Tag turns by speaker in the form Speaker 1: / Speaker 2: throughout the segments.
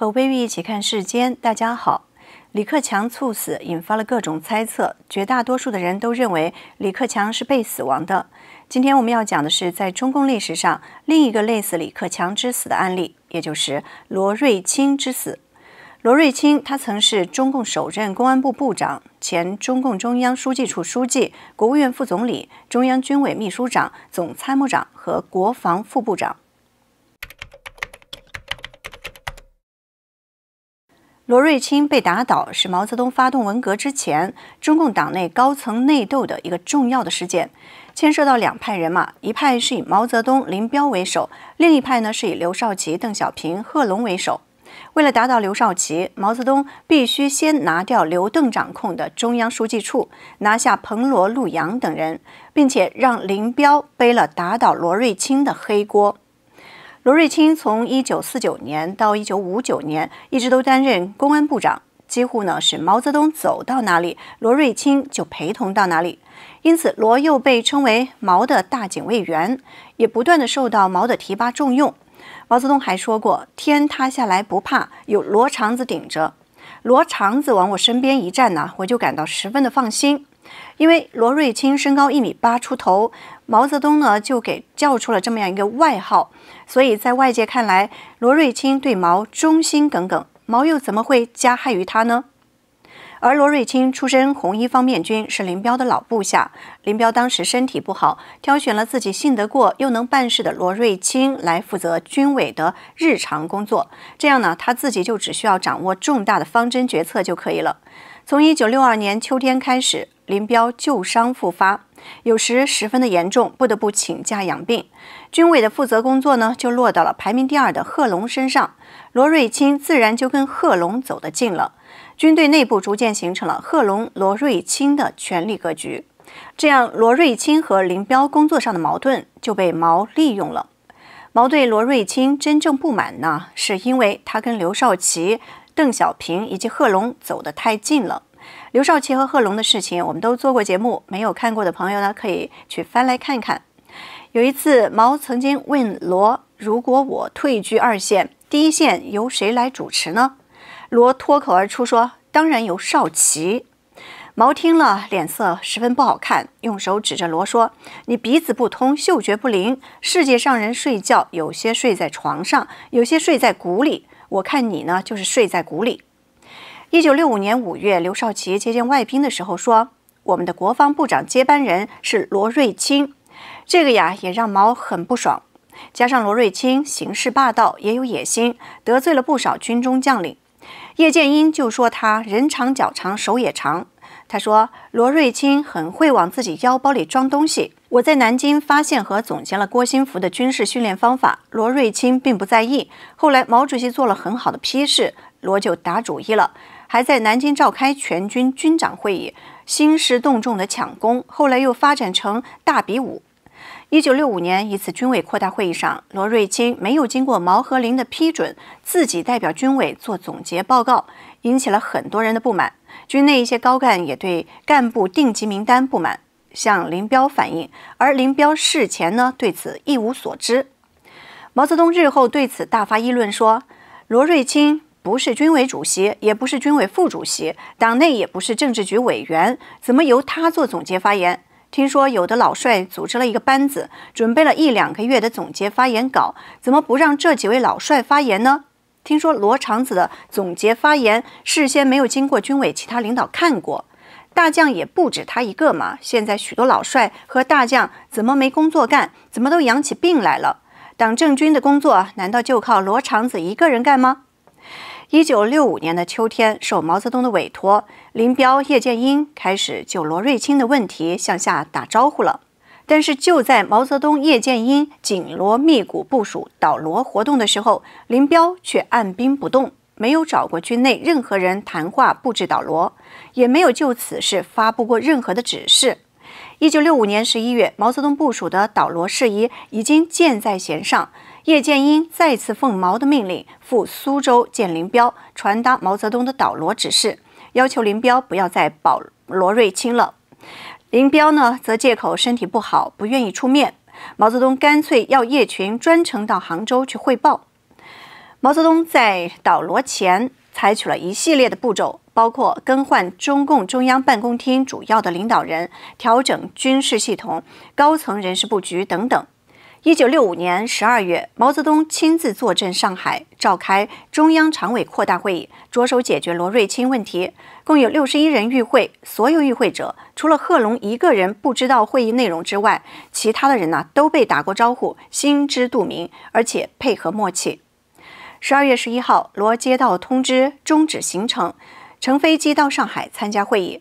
Speaker 1: 和微玉一起看世间，大家好。李克强猝死引发了各种猜测，绝大多数的人都认为李克强是被死亡的。今天我们要讲的是，在中共历史上另一个类似李克强之死的案例，也就是罗瑞卿之死。罗瑞卿，他曾是中共首任公安部部长、前中共中央书记处书记、国务院副总理、中央军委秘书长、总参谋长和国防副部长。罗瑞卿被打倒，是毛泽东发动文革之前中共党内高层内斗的一个重要的事件，牵涉到两派人马，一派是以毛泽东、林彪为首，另一派呢是以刘少奇、邓小平、贺龙为首。为了打倒刘少奇，毛泽东必须先拿掉刘邓掌控的中央书记处，拿下彭、罗、陆、杨等人，并且让林彪背了打倒罗瑞卿的黑锅。罗瑞卿从一九四九年到一九五九年，一直都担任公安部长，几乎呢是毛泽东走到哪里，罗瑞卿就陪同到哪里。因此，罗又被称为“毛的大警卫员”，也不断的受到毛的提拔重用。毛泽东还说过：“天塌下来不怕，有罗长子顶着。罗长子往我身边一站呢，我就感到十分的放心。”因为罗瑞卿身高一米八出头，毛泽东呢就给叫出了这么样一个外号，所以在外界看来，罗瑞卿对毛忠心耿耿，毛又怎么会加害于他呢？而罗瑞卿出身红一方面军，是林彪的老部下，林彪当时身体不好，挑选了自己信得过又能办事的罗瑞卿来负责军委的日常工作，这样呢他自己就只需要掌握重大的方针决策就可以了。从1962年秋天开始。林彪旧伤复发，有时十分的严重，不得不请假养病。军委的负责工作呢，就落到了排名第二的贺龙身上。罗瑞卿自然就跟贺龙走得近了。军队内部逐渐形成了贺龙、罗瑞卿的权力格局。这样，罗瑞卿和林彪工作上的矛盾就被毛利用了。毛对罗瑞卿真正不满呢，是因为他跟刘少奇、邓小平以及贺龙走得太近了。刘少奇和贺龙的事情，我们都做过节目，没有看过的朋友呢，可以去翻来看看。有一次，毛曾经问罗：“如果我退居二线，第一线由谁来主持呢？”罗脱口而出说：“当然由少奇。”毛听了，脸色十分不好看，用手指着罗说：“你鼻子不通，嗅觉不灵。世界上人睡觉，有些睡在床上，有些睡在鼓里。我看你呢，就是睡在鼓里。”一九六五年五月，刘少奇接见外宾的时候说：“我们的国防部长接班人是罗瑞卿。”这个呀，也让毛很不爽。加上罗瑞卿行事霸道，也有野心，得罪了不少军中将领。叶剑英就说：“他人长脚长，手也长。”他说：“罗瑞卿很会往自己腰包里装东西。”我在南京发现和总结了郭兴福的军事训练方法，罗瑞卿并不在意。后来毛主席做了很好的批示，罗就打主意了。还在南京召开全军军长会议，兴师动众的抢功，后来又发展成大比武。一九六五年一次军委扩大会议上，罗瑞卿没有经过毛和林的批准，自己代表军委做总结报告，引起了很多人的不满。军内一些高干也对干部定级名单不满，向林彪反映，而林彪事前呢对此一无所知。毛泽东日后对此大发议论说：“罗瑞卿。”不是军委主席，也不是军委副主席，党内也不是政治局委员，怎么由他做总结发言？听说有的老帅组织了一个班子，准备了一两个月的总结发言稿，怎么不让这几位老帅发言呢？听说罗长子的总结发言事先没有经过军委其他领导看过，大将也不止他一个嘛。现在许多老帅和大将怎么没工作干？怎么都养起病来了？党政军的工作难道就靠罗长子一个人干吗？一九六五年的秋天，受毛泽东的委托，林彪、叶剑英开始就罗瑞卿的问题向下打招呼了。但是，就在毛泽东、叶剑英紧锣密鼓部署导罗活动的时候，林彪却按兵不动，没有找过军内任何人谈话布置导罗，也没有就此事发布过任何的指示。一九六五年十一月，毛泽东部署的导罗事宜已经箭在弦上。叶剑英再次奉毛的命令赴苏州见林彪，传达毛泽东的倒罗指示，要求林彪不要再保罗瑞卿了。林彪呢，则借口身体不好，不愿意出面。毛泽东干脆要叶群专程到杭州去汇报。毛泽东在导罗前采取了一系列的步骤，包括更换中共中央办公厅主要的领导人，调整军事系统、高层人事布局等等。一九六五年十二月，毛泽东亲自坐镇上海，召开中央常委扩大会议，着手解决罗瑞卿问题。共有六十一人与会，所有与会者除了贺龙一个人不知道会议内容之外，其他的人呢都被打过招呼，心知肚明，而且配合默契。十二月十一号，罗接到通知，终止行程，乘飞机到上海参加会议。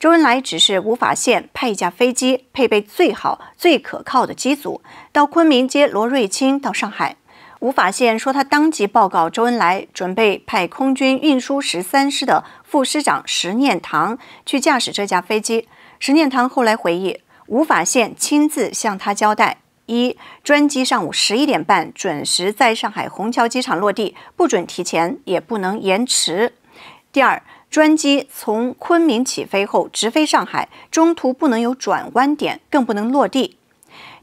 Speaker 1: 周恩来指示吴法宪派一架飞机，配备最好最可靠的机组，到昆明接罗瑞卿到上海。吴法宪说，他当即报告周恩来，准备派空军运输十三师的副师长石念堂去驾驶这架飞机。石念堂后来回忆，吴法宪亲自向他交代：一，专机上午十一点半准时在上海虹桥机场落地，不准提前，也不能延迟；第二，专机从昆明起飞后直飞上海，中途不能有转弯点，更不能落地。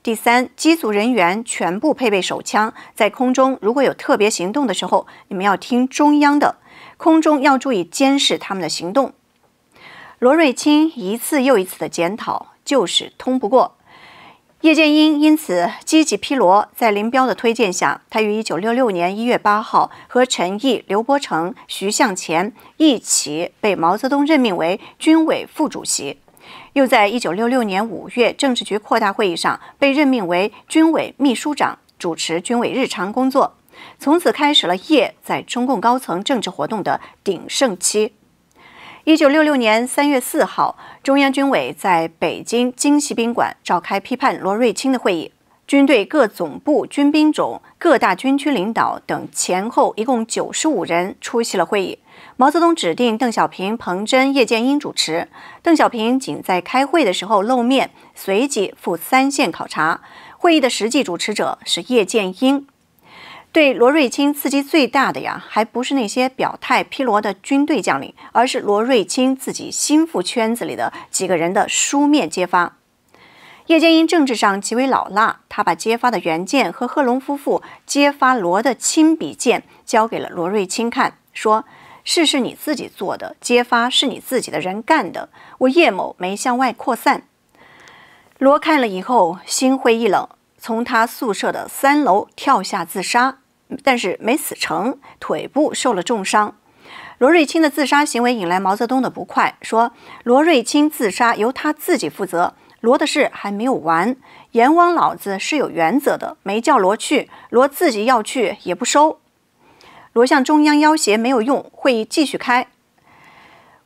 Speaker 1: 第三，机组人员全部配备手枪，在空中如果有特别行动的时候，你们要听中央的，空中要注意监视他们的行动。罗瑞卿一次又一次的检讨，就是通不过。叶剑英因此积极批罗，在林彪的推荐下，他于一九六六年一月八号和陈毅、刘伯承、徐向前一起被毛泽东任命为军委副主席，又在一九六六年五月政治局扩大会议上被任命为军委秘书长，主持军委日常工作，从此开始了叶在中共高层政治活动的鼎盛期。一九六六年三月四号，中央军委在北京京西宾馆召开批判罗瑞卿的会议。军队各总部、军兵种、各大军区领导等前后一共九十五人出席了会议。毛泽东指定邓小平、彭真、叶剑英主持。邓小平仅在开会的时候露面，随即赴三线考察。会议的实际主持者是叶剑英。对罗瑞卿刺激最大的呀，还不是那些表态批罗的军队将领，而是罗瑞卿自己心腹圈子里的几个人的书面揭发。叶剑英政治上极为老辣，他把揭发的原件和贺龙夫妇揭发罗的亲笔件交给了罗瑞卿看，说：“事是你自己做的，揭发是你自己的人干的，我叶某没向外扩散。”罗看了以后心灰意冷。从他宿舍的三楼跳下自杀，但是没死成，腿部受了重伤。罗瑞卿的自杀行为引来毛泽东的不快，说：“罗瑞卿自杀由他自己负责，罗的事还没有完。阎王老子是有原则的，没叫罗去，罗自己要去也不收。罗向中央要挟没有用，会议继续开。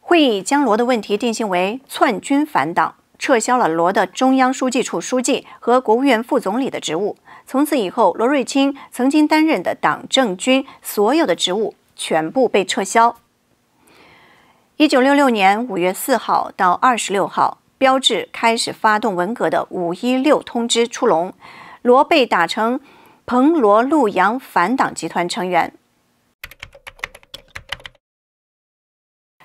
Speaker 1: 会议将罗的问题定性为篡军反党。”撤销了罗的中央书记处书记和国务院副总理的职务。从此以后，罗瑞卿曾经担任的党政军所有的职务全部被撤销。一九六六年五月四号到二十六号，标志开始发动文革的“五一六通知”出笼，罗被打成彭罗陆杨反党集团成员。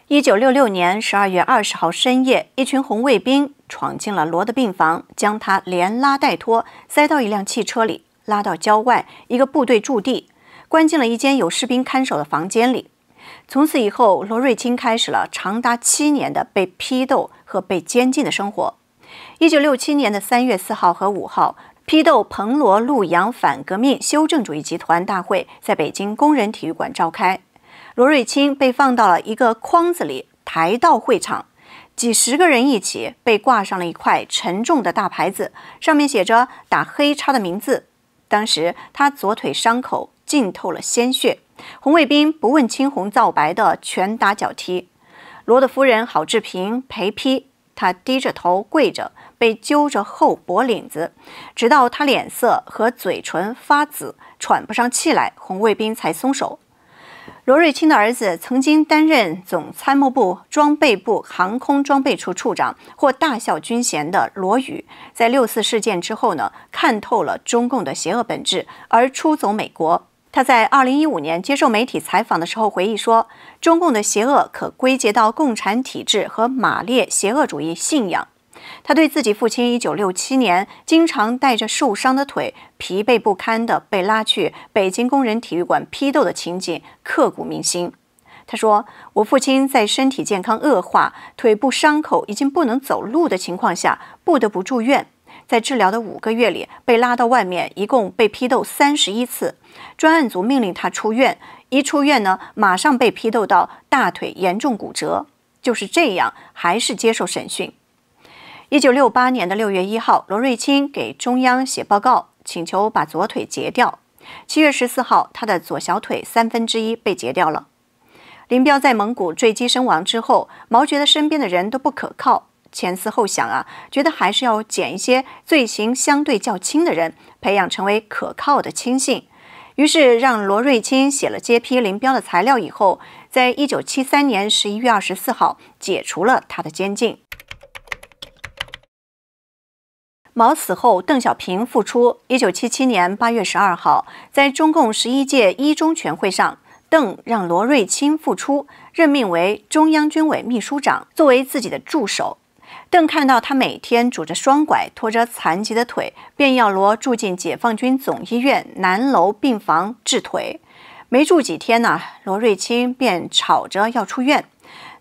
Speaker 1: 一九六六年十二月二十号深夜，一群红卫兵闯进了罗的病房，将他连拉带拖塞到一辆汽车里，拉到郊外一个部队驻地，关进了一间有士兵看守的房间里。从此以后，罗瑞卿开始了长达七年的被批斗和被监禁的生活。一九六七年的三月四号和五号，批斗彭罗陆洋反革命修正主义集团大会在北京工人体育馆召开。罗瑞卿被放到了一个筐子里，抬到会场，几十个人一起被挂上了一块沉重的大牌子，上面写着“打黑叉”的名字。当时他左腿伤口浸透了鲜血，红卫兵不问青红皂白的拳打脚踢。罗的夫人郝志平陪批，他低着头跪着，被揪着后脖领子，直到他脸色和嘴唇发紫，喘不上气来，红卫兵才松手。罗瑞卿的儿子曾经担任总参谋部装备部航空装备处处长，或大校军衔的罗宇，在六四事件之后呢，看透了中共的邪恶本质，而出走美国。他在二零一五年接受媒体采访的时候回忆说，中共的邪恶可归结到共产体制和马列邪恶主义信仰。他对自己父亲一九六七年经常带着受伤的腿、疲惫不堪的被拉去北京工人体育馆批斗的情景刻骨铭心。他说：“我父亲在身体健康恶化、腿部伤口已经不能走路的情况下，不得不住院。在治疗的五个月里，被拉到外面，一共被批斗三十一次。专案组命令他出院，一出院呢，马上被批斗到大腿严重骨折。就是这样，还是接受审讯。”一九六八年的六月一号，罗瑞卿给中央写报告，请求把左腿截掉。七月十四号，他的左小腿三分之一被截掉了。林彪在蒙古坠机身亡之后，毛觉得身边的人都不可靠，前思后想啊，觉得还是要捡一些罪行相对较轻的人，培养成为可靠的亲信。于是让罗瑞卿写了揭批林彪的材料。以后，在一九七三年十一月二十四号，解除了他的监禁。毛死后，邓小平复出。一九七七年八月十二号，在中共十一届一中全会上，邓让罗瑞卿复出，任命为中央军委秘书长，作为自己的助手。邓看到他每天拄着双拐，拖着残疾的腿，便要罗住进解放军总医院南楼病房治腿。没住几天呢，罗瑞卿便吵着要出院。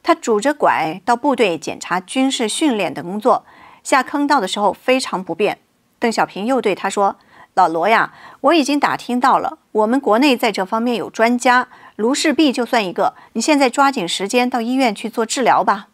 Speaker 1: 他拄着拐到部队检查军事训练等工作。下坑道的时候非常不便。邓小平又对他说：“老罗呀，我已经打听到了，我们国内在这方面有专家，卢世璧就算一个。你现在抓紧时间到医院去做治疗吧。”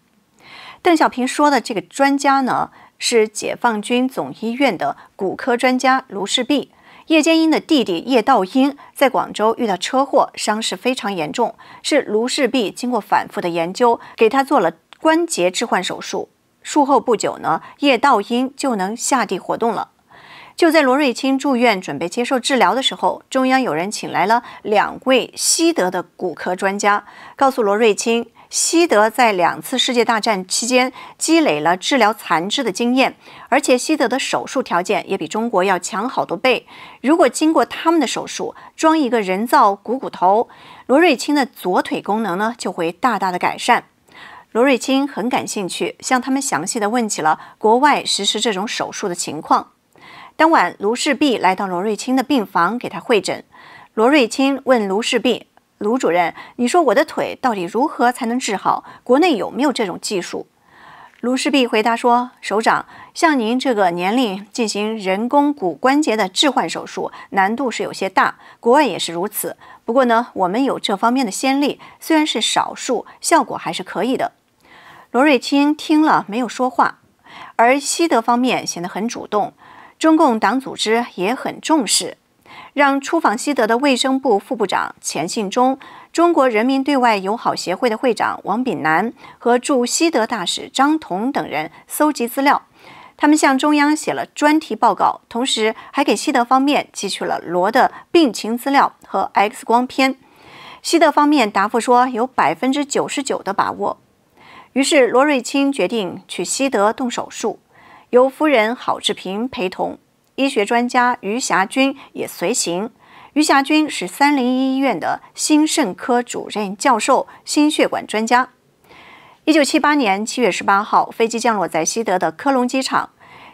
Speaker 1: 邓小平说的这个专家呢，是解放军总医院的骨科专家卢世璧。叶剑英的弟弟叶道英在广州遇到车祸，伤势非常严重，是卢世璧经过反复的研究，给他做了关节置换手术。术后不久呢，叶道英就能下地活动了。就在罗瑞卿住院准备接受治疗的时候，中央有人请来了两位西德的骨科专家，告诉罗瑞卿，西德在两次世界大战期间积累了治疗残肢的经验，而且西德的手术条件也比中国要强好多倍。如果经过他们的手术，装一个人造股骨头，罗瑞卿的左腿功能呢就会大大的改善。罗瑞卿很感兴趣，向他们详细的问起了国外实施这种手术的情况。当晚，卢世璧来到罗瑞卿的病房给他会诊。罗瑞卿问卢世璧：“卢主任，你说我的腿到底如何才能治好？国内有没有这种技术？”卢世璧回答说：“首长，像您这个年龄进行人工骨关节的置换手术，难度是有些大，国外也是如此。不过呢，我们有这方面的先例，虽然是少数，效果还是可以的。”罗瑞卿听了没有说话，而西德方面显得很主动，中共党组织也很重视，让出访西德的卫生部副部长钱信忠、中国人民对外友好协会的会长王炳南和驻西德大使张彤等人搜集资料，他们向中央写了专题报告，同时还给西德方面寄去了罗的病情资料和 X 光片，西德方面答复说有百分之九十九的把握。于是，罗瑞卿决定去西德动手术，由夫人郝志平陪同，医学专家余霞君也随行。余霞君是三零一医院的心肾科主任教授，心血管专家。一九七八年七月十八号，飞机降落在西德的科隆机场，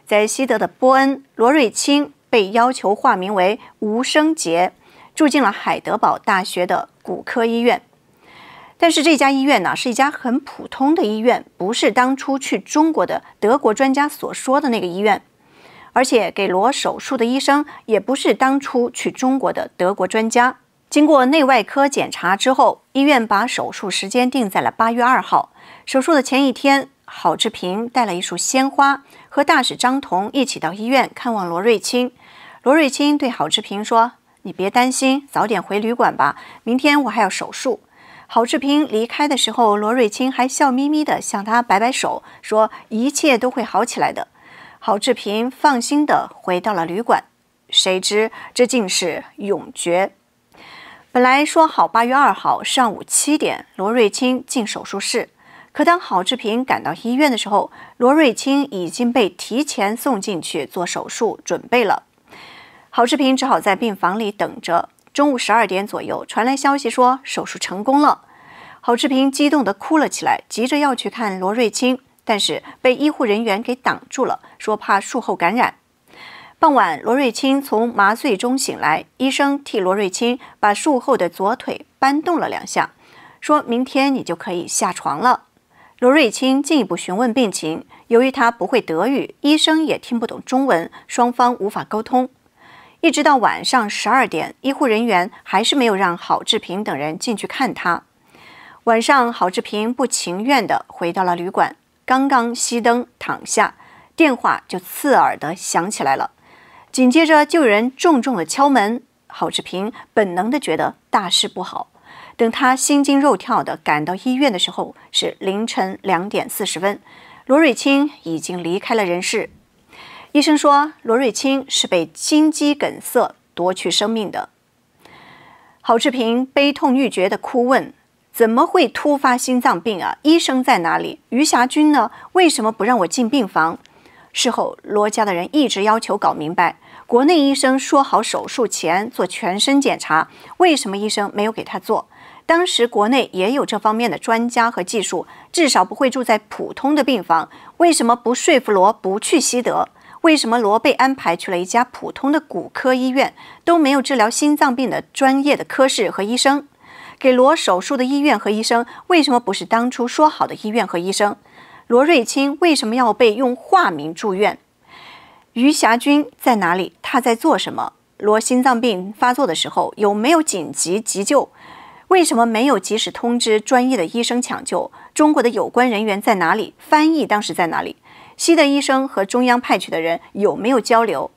Speaker 1: 在西德的波恩，罗瑞卿被要求化名为吴生杰，住进了海德堡大学的骨科医院。但是这家医院呢，是一家很普通的医院，不是当初去中国的德国专家所说的那个医院，而且给罗手术的医生也不是当初去中国的德国专家。经过内外科检查之后，医院把手术时间定在了八月二号。手术的前一天，郝志平带了一束鲜花和大使张彤一起到医院看望罗瑞卿。罗瑞卿对郝志平说：“你别担心，早点回旅馆吧，明天我还要手术。”郝志平离开的时候，罗瑞卿还笑眯眯地向他摆摆手，说：“一切都会好起来的。”郝志平放心地回到了旅馆。谁知这竟是永诀。本来说好八月二号上午七点，罗瑞卿进手术室，可当郝志平赶到医院的时候，罗瑞卿已经被提前送进去做手术准备了。郝志平只好在病房里等着。中午十二点左右，传来消息说手术成功了，郝志平激动地哭了起来，急着要去看罗瑞卿，但是被医护人员给挡住了，说怕术后感染。傍晚，罗瑞卿从麻醉中醒来，医生替罗瑞卿把术后的左腿搬动了两下，说明天你就可以下床了。罗瑞卿进一步询问病情，由于他不会德语，医生也听不懂中文，双方无法沟通。一直到晚上十二点，医护人员还是没有让郝志平等人进去看他。晚上，郝志平不情愿地回到了旅馆，刚刚熄灯躺下，电话就刺耳地响起来了。紧接着，就有人重重地敲门。郝志平本能地觉得大事不好。等他心惊肉跳地赶到医院的时候，是凌晨两点四十分，罗瑞卿已经离开了人世。医生说，罗瑞卿是被心肌梗塞夺去生命的。郝志平悲痛欲绝的哭问：“怎么会突发心脏病啊？医生在哪里？余霞君呢？为什么不让我进病房？”事后，罗家的人一直要求搞明白。国内医生说好手术前做全身检查，为什么医生没有给他做？当时国内也有这方面的专家和技术，至少不会住在普通的病房。为什么不说服罗不去西德？为什么罗被安排去了一家普通的骨科医院，都没有治疗心脏病的专业的科室和医生？给罗手术的医院和医生为什么不是当初说好的医院和医生？罗瑞卿为什么要被用化名住院？余霞君在哪里？他在做什么？罗心脏病发作的时候有没有紧急急救？为什么没有及时通知专业的医生抢救？中国的有关人员在哪里？翻译当时在哪里？西德医生和中央派去的人有没有交流？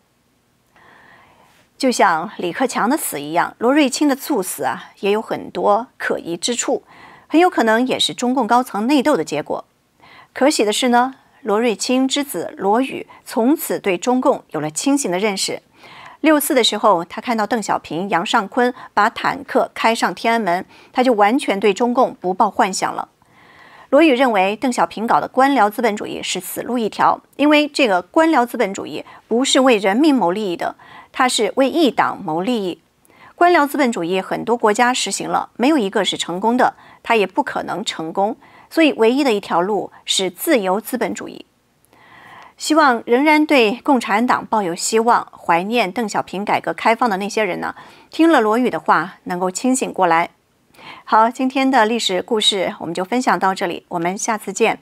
Speaker 1: 就像李克强的死一样，罗瑞卿的猝死啊，也有很多可疑之处，很有可能也是中共高层内斗的结果。可喜的是呢，罗瑞卿之子罗宇从此对中共有了清醒的认识。六四的时候，他看到邓小平、杨尚昆把坦克开上天安门，他就完全对中共不抱幻想了。罗宇认为，邓小平搞的官僚资本主义是死路一条，因为这个官僚资本主义不是为人民谋利益的，它是为一党谋利益。官僚资本主义很多国家实行了，没有一个是成功的，它也不可能成功。所以，唯一的一条路是自由资本主义。希望仍然对共产党抱有希望、怀念邓小平改革开放的那些人呢，听了罗宇的话，能够清醒过来。好，今天的历史故事我们就分享到这里，我们下次见。